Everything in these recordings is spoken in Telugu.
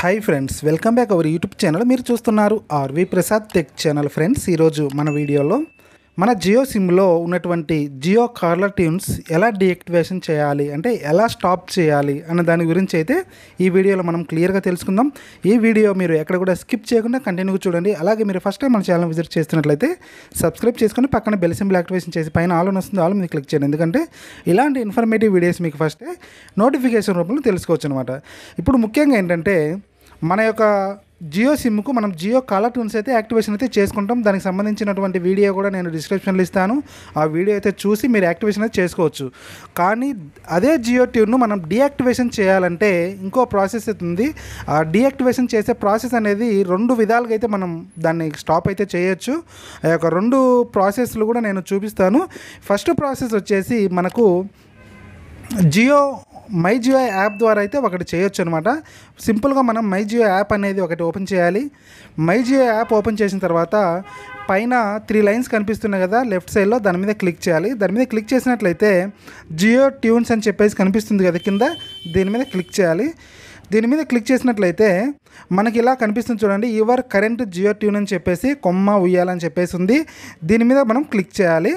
hi friends welcome back our YouTube channel మీరు చూస్తున్నారు R V Prasad tech channel friends ఈరోజు మన వీడియోలో మన జియో సిమ్లో ఉన్నటువంటి జియో కార్లర్ ట్యూన్స్ ఎలా డియాక్టివేషన్ చేయాలి అంటే ఎలా స్టాప్ చేయాలి అన్న దాని గురించి అయితే ఈ వీడియోలో మనం క్లియర్గా తెలుసుకుందాం ఈ వీడియో మీరు ఎక్కడ కూడా స్కిప్ చేయకుండా కంటిన్యూగా చూడండి అలాగే మీరు ఫస్ట్ టైం మన ఛానల్ విజిట్ చేస్తున్నట్లయితే సబ్స్క్రైబ్ చేసుకుని పక్కన బెల్ సింబల్ యాక్టివేషన్ చేసి పైన ఆల్ వస్తుంది ఆల్ మీద క్లిక్ చేయండి ఎందుకంటే ఇలాంటి ఇన్ఫర్మేటివ్ వీడియోస్ మీకు ఫస్టే నోటిఫికేషన్ రూపంలో తెలుసుకోవచ్చు అనమాట ఇప్పుడు ముఖ్యంగా ఏంటంటే మన యొక్క జియో సిమ్కు మనం జియో కాలర్ ట్యూన్స్ అయితే యాక్టివేషన్ అయితే చేసుకుంటాం దానికి సంబంధించినటువంటి వీడియో కూడా నేను డిస్క్రిప్షన్లో ఇస్తాను ఆ వీడియో అయితే చూసి మీరు యాక్టివేషన్ అయితే చేసుకోవచ్చు కానీ అదే జియో ట్యూన్ను మనం డీయాక్టివేషన్ చేయాలంటే ఇంకో ప్రాసెస్ అయితే ఉంది ఆ డీయాక్టివేషన్ చేసే ప్రాసెస్ అనేది రెండు విధాలుగా అయితే మనం దాన్ని స్టాప్ అయితే చేయొచ్చు ఆ యొక్క రెండు ప్రాసెస్లు కూడా నేను చూపిస్తాను ఫస్ట్ ప్రాసెస్ వచ్చేసి మనకు జియో మై జియో యాప్ ద్వారా అయితే ఒకటి చేయొచ్చు అనమాట సింపుల్గా మనం మై జియో యాప్ అనేది ఒకటి ఓపెన్ చేయాలి మై జియో యాప్ ఓపెన్ చేసిన తర్వాత పైన త్రీ లైన్స్ కనిపిస్తున్నాయి కదా లెఫ్ట్ సైడ్లో దాని మీద క్లిక్ చేయాలి దాని మీద క్లిక్ చేసినట్లయితే జియో ట్యూన్స్ అని చెప్పేసి కనిపిస్తుంది కదా కింద దీని మీద క్లిక్ చేయాలి దీని మీద క్లిక్ చేసినట్లయితే మనకి ఇలా కనిపిస్తుంది చూడండి యువర్ కరెంట్ జియో ట్యూన్ అని చెప్పేసి కొమ్మ ఉయ్యాలని చెప్పేసి ఉంది దీని మీద మనం క్లిక్ చేయాలి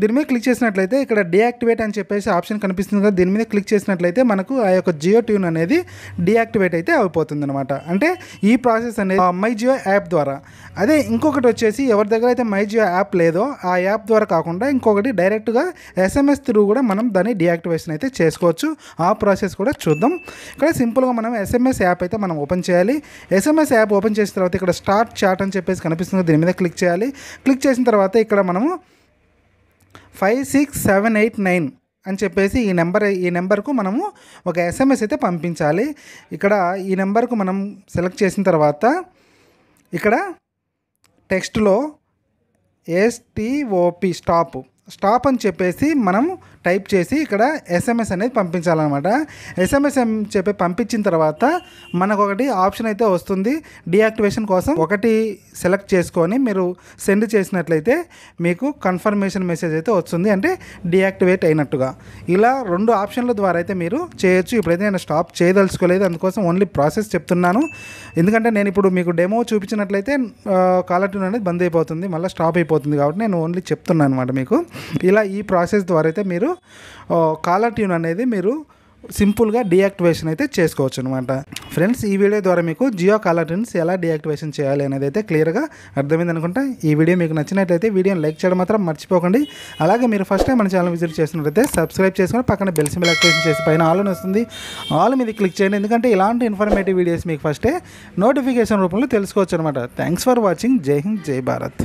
దీని మీద క్లిక్ చేసినట్లయితే ఇక్కడ డియాక్టివేట్ అని చెప్పేసి ఆప్షన్ కనిపిస్తుంది కదా దీని మీద క్లిక్ చేసినట్లయితే మనకు ఆ యొక్క జియో ట్యూన్ అనేది డియాక్టివేట్ అయితే అయిపోతుంది అనమాట అంటే ఈ ప్రాసెస్ అనేది మై జియో యాప్ ద్వారా అదే ఇంకొకటి వచ్చేసి ఎవరి దగ్గర అయితే మై జియో యాప్ లేదో ఆ యాప్ ద్వారా కాకుండా ఇంకొకటి డైరెక్ట్గా ఎస్ఎంఎస్ త్రూ కూడా మనం దాన్ని డియాక్టివేషన్ అయితే చేసుకోవచ్చు ఆ ప్రాసెస్ కూడా చూద్దాం ఇక్కడ సింపుల్గా మనం ఎస్ఎంఎస్ యాప్ అయితే మనం ఓపెన్ చేయాలి ఎస్ఎంఎస్ యాప్ ఓపెన్ చేసిన తర్వాత ఇక్కడ స్టార్ట్ చాట్ అని చెప్పేసి కనిపిస్తుంది దీని మీద క్లిక్ చేయాలి క్లిక్ చేసిన తర్వాత ఇక్కడ మనము five six seven eight nine అని చెప్పేసి ఈ నెంబర్ ఈ నెంబర్కు మనము ఒక ఎస్ఎంఎస్ అయితే పంపించాలి ఇక్కడ ఈ నెంబర్కు మనం సెలెక్ట్ చేసిన తర్వాత ఇక్కడ టెక్స్ట్లో ఎస్టీఓపి స్టాప్ స్టాప్ అని చెప్పేసి మనం టైప్ చేసి ఇక్కడ ఎస్ఎంఎస్ అనేది పంపించాలన్నమాట ఎస్ఎంఎస్ అని చెప్పి పంపించిన తర్వాత మనకు ఒకటి ఆప్షన్ అయితే వస్తుంది డీయాక్టివేషన్ కోసం ఒకటి సెలెక్ట్ చేసుకొని మీరు సెండ్ చేసినట్లయితే మీకు కన్ఫర్మేషన్ మెసేజ్ అయితే వస్తుంది అంటే డీయాక్టివేట్ అయినట్టుగా ఇలా రెండు ఆప్షన్ల ద్వారా అయితే మీరు చేయొచ్చు ఇప్పుడైతే నేను స్టాప్ చేయదలుచుకోలేదు అందుకోసం ఓన్లీ ప్రాసెస్ చెప్తున్నాను ఎందుకంటే నేను ఇప్పుడు మీకు డెమో చూపించినట్లయితే కాలర్ ట్యూన్ అనేది బంద్ అయిపోతుంది మళ్ళీ స్టాప్ అయిపోతుంది కాబట్టి నేను ఓన్లీ చెప్తున్నాను అనమాట మీకు ఇలా ఈ ప్రాసెస్ ద్వారా అయితే మీరు కాలర్ ట్యూన్ అనేది మీరు సింపుల్గా డీయాక్టివేషన్ అయితే చేసుకోవచ్చు అనమాట ఫ్రెండ్స్ ఈ వీడియో ద్వారా మీకు జియో కాలర్ ట్యూన్స్ ఎలా డీయాక్టివేషన్ చేయాలి అనేది అయితే క్లియర్గా అర్థమైంది అనుకుంటా ఈ వీడియో మీకు నచ్చినట్లయితే వీడియోని లైక్ చేయడం మాత్రం మర్చిపోకండి అలాగే మీరు ఫస్ట్ టైం మన ఛానల్ విజిట్ చేసినట్లయితే సబ్స్క్రైబ్ చేసుకుని పక్కన బెల్ సిమ్ యాక్టివేషన్ చేసి పైన ఆల్ వస్తుంది ఆల్ మీద క్లిక్ చేయండి ఎందుకంటే ఇలాంటి ఇన్ఫర్మేటివ్ వీడియోస్ మీకు ఫస్టే నోటిఫికేషన్ రూపంలో తెలుసుకోవచ్చు అనమాట థ్యాంక్స్ ఫర్ వాచింగ్ జై హింద్ జై భారత్